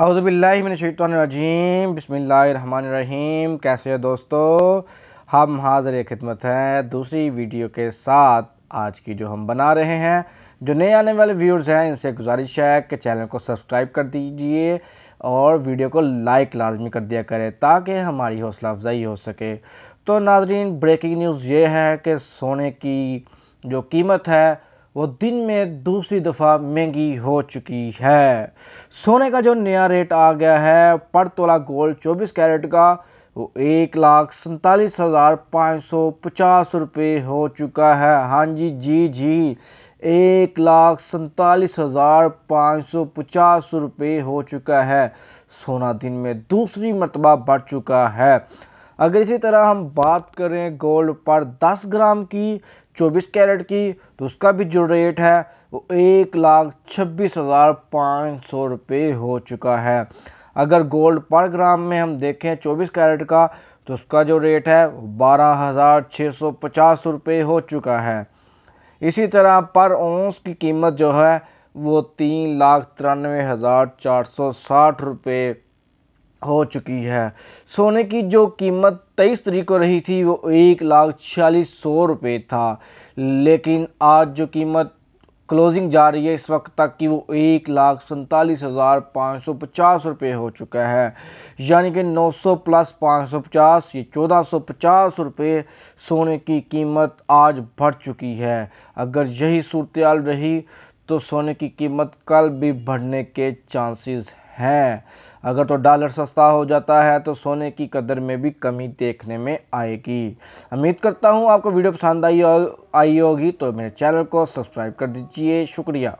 अवज़बिल्लिमिनशैतरजीम बसमीम कैसे है दोस्तों हम हाजिर खिदमत हैं दूसरी वीडियो के साथ आज की जो हम बना रहे हैं जो नए आने वाले व्यूअर्स हैं इनसे गुजारिश है कि चैनल को सब्सक्राइब कर दीजिए और वीडियो को लाइक लाजमी कर दिया करें ताकि हमारी हौसला अफजाई हो सके तो नाजरीन ब्रेकिंग न्यूज़ ये है कि सोने की जो कीमत है वो दिन में दूसरी दफ़ा महंगी हो चुकी है सोने का जो नया रेट आ गया है पर तोला गोल्ड 24 कैरेट का वो एक लाख सैंतालीस हज़ार पाँच सौ पचास रुपये हो चुका है हाँ जी जी जी एक लाख सैंतालीस हज़ार पाँच सौ पचास रुपये हो चुका है सोना दिन में दूसरी मरतबा बढ़ चुका है अगर इसी तरह हम बात करें गोल्ड पर 10 ग्राम की 24 कैरेट की तो उसका भी जो रेट है वो एक लाख छब्बीस हज़ार पाँच सौ रुपये हो चुका है अगर गोल्ड पर ग्राम में हम देखें 24 कैरेट का तो उसका जो रेट है वो बारह हज़ार छः सौ पचास रुपये हो चुका है इसी तरह पर ओंस की कीमत जो है वो तीन लाख तिरानवे हज़ार चार सौ साठ रुपये हो चुकी है सोने की जो कीमत तेईस तरीक को रही थी वो एक लाख छियालीस सौ रुपये था लेकिन आज जो कीमत क्लोजिंग जा रही है इस वक्त तक कि वो एक लाख सैंतालीस हज़ार पाँच सौ पचास रुपये हो चुका है यानी कि नौ सौ प्लस पाँच सौ पचास ये चौदह सौ पचास रुपये सोने की कीमत आज बढ़ चुकी है अगर यही सूरत रही तो सोने की कीमत कल भी बढ़ने के चांसेस है अगर तो डॉलर सस्ता हो जाता है तो सोने की कदर में भी कमी देखने में आएगी उम्मीद करता हूँ आपको वीडियो पसंद आई आई होगी तो मेरे चैनल को सब्सक्राइब कर दीजिए शुक्रिया